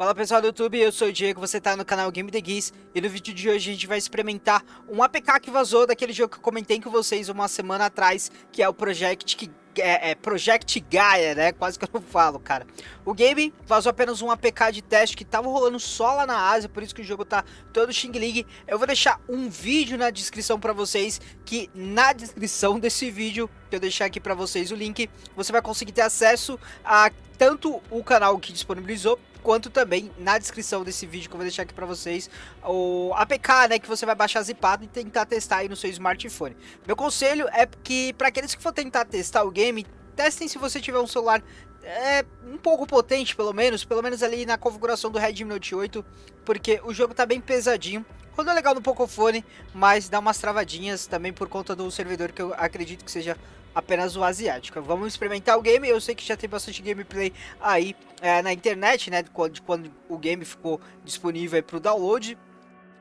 Fala pessoal do YouTube, eu sou o Diego, você tá no canal Game The Geese e no vídeo de hoje a gente vai experimentar um APK que vazou daquele jogo que eu comentei com vocês uma semana atrás, que é o Project que é, é, Project Gaia, né? Quase que eu não falo, cara. O game vazou apenas um APK de teste que tava rolando só lá na Ásia, por isso que o jogo tá todo Xing Ling. Eu vou deixar um vídeo na descrição para vocês, que na descrição desse vídeo, que eu deixar aqui para vocês o link, você vai conseguir ter acesso a tanto o canal que disponibilizou, quanto também na descrição desse vídeo que eu vou deixar aqui para vocês o APK, né, que você vai baixar zipado e tentar testar aí no seu smartphone. Meu conselho é que para aqueles que for tentar testar o game, testem se você tiver um celular é um pouco potente, pelo menos, pelo menos ali na configuração do Redmi Note 8, porque o jogo tá bem pesadinho. Rodou legal no Pocophone, mas dá umas travadinhas também por conta do servidor que eu acredito que seja apenas o asiático. Vamos experimentar o game. Eu sei que já tem bastante gameplay aí é, na internet, né? De quando, de quando o game ficou disponível para o download.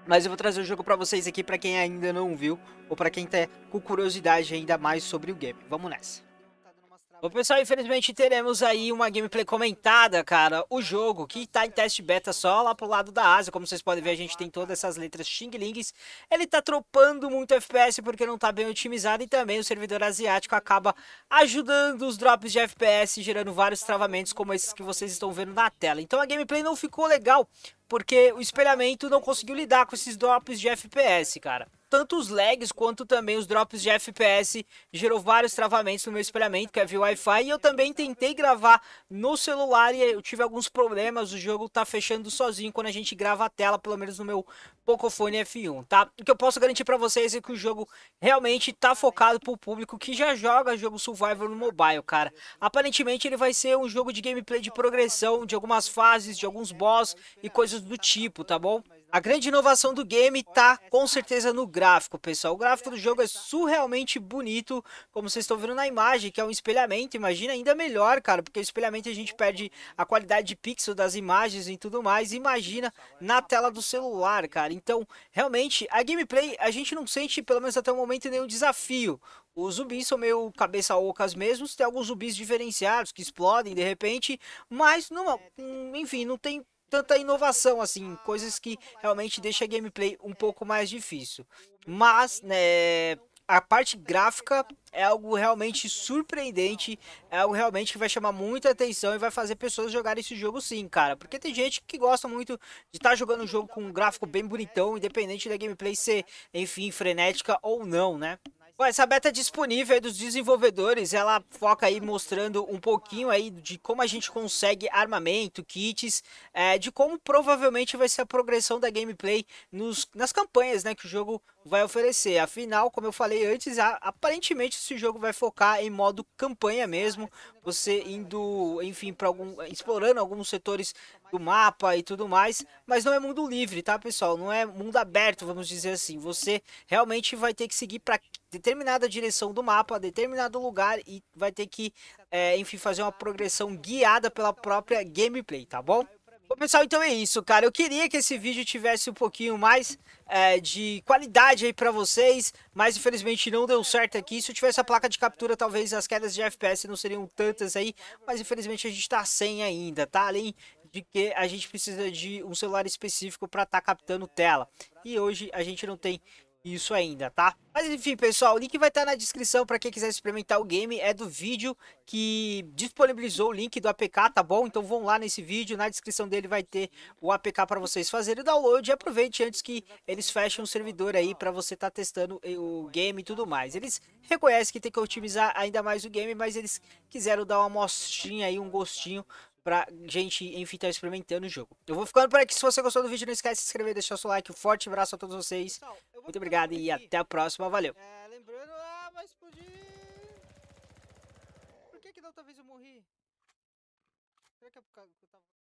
Mas eu vou trazer o jogo para vocês aqui para quem ainda não viu ou para quem tá com curiosidade ainda mais sobre o game. Vamos nessa. Bom, pessoal, infelizmente teremos aí uma gameplay comentada, cara. O jogo que tá em teste beta só lá pro lado da Ásia. Como vocês podem ver, a gente tem todas essas letras Xing Lings. Ele tá tropando muito FPS porque não tá bem otimizado. E também o servidor asiático acaba ajudando os drops de FPS, gerando vários travamentos como esses que vocês estão vendo na tela. Então a gameplay não ficou legal porque o espelhamento não conseguiu lidar com esses drops de FPS, cara tanto os lags quanto também os drops de FPS gerou vários travamentos no meu experimento que é via Wi-Fi. E eu também tentei gravar no celular e eu tive alguns problemas. O jogo tá fechando sozinho quando a gente grava a tela, pelo menos no meu Pocophone F1, tá? O que eu posso garantir para vocês é que o jogo realmente tá focado pro público que já joga jogo survival no mobile, cara. Aparentemente ele vai ser um jogo de gameplay de progressão, de algumas fases, de alguns boss e coisas do tipo, tá bom? A grande inovação do game está com certeza no gráfico, pessoal. O gráfico do jogo é surrealmente bonito, como vocês estão vendo na imagem, que é um espelhamento. Imagina ainda melhor, cara, porque o espelhamento a gente perde a qualidade de pixel das imagens e tudo mais. Imagina na tela do celular, cara. Então, realmente, a gameplay a gente não sente, pelo menos até o momento, nenhum desafio. Os zumbis são meio cabeça ocas mesmo, tem alguns zumbis diferenciados que explodem de repente, mas não, enfim, não tem tanta inovação, assim, coisas que realmente deixa a gameplay um pouco mais difícil. Mas, né, a parte gráfica é algo realmente surpreendente, é algo realmente que vai chamar muita atenção e vai fazer pessoas jogarem esse jogo sim, cara. Porque tem gente que gosta muito de estar tá jogando um jogo com um gráfico bem bonitão, independente da gameplay ser, enfim, frenética ou não, né? Bom, essa beta é disponível aí dos desenvolvedores, ela foca aí mostrando um pouquinho aí de como a gente consegue armamento, kits, é, de como provavelmente vai ser a progressão da gameplay nos, nas campanhas né, que o jogo vai oferecer. Afinal, como eu falei antes, aparentemente esse jogo vai focar em modo campanha mesmo, você indo, enfim, para algum explorando alguns setores do mapa e tudo mais, mas não é mundo livre, tá, pessoal? Não é mundo aberto, vamos dizer assim. Você realmente vai ter que seguir para determinada direção do mapa, determinado lugar e vai ter que, é, enfim, fazer uma progressão guiada pela própria gameplay, tá bom? Bom, pessoal, então é isso, cara. Eu queria que esse vídeo tivesse um pouquinho mais é, de qualidade aí pra vocês, mas infelizmente não deu certo aqui. Se eu tivesse a placa de captura, talvez as quedas de FPS não seriam tantas aí, mas infelizmente a gente tá sem ainda, tá? Além de que a gente precisa de um celular específico para estar tá captando tela. E hoje a gente não tem isso ainda, tá? Mas enfim, pessoal, o link vai estar tá na descrição para quem quiser experimentar o game. É do vídeo que disponibilizou o link do APK, tá bom? Então vão lá nesse vídeo, na descrição dele vai ter o APK para vocês fazerem o download. E aproveite antes que eles fechem o servidor aí para você estar tá testando o game e tudo mais. Eles reconhecem que tem que otimizar ainda mais o game, mas eles quiseram dar uma mostrinha aí, um gostinho pra gente, enfim, tá experimentando o jogo. Eu vou ficando por aqui. Se você gostou do vídeo, não esquece de se inscrever, deixar o seu like. Um forte abraço a todos vocês. Muito obrigado e até a próxima. Valeu. É, lembrando, ah, Por que que da outra vez eu morri? Será que é por causa que eu tava...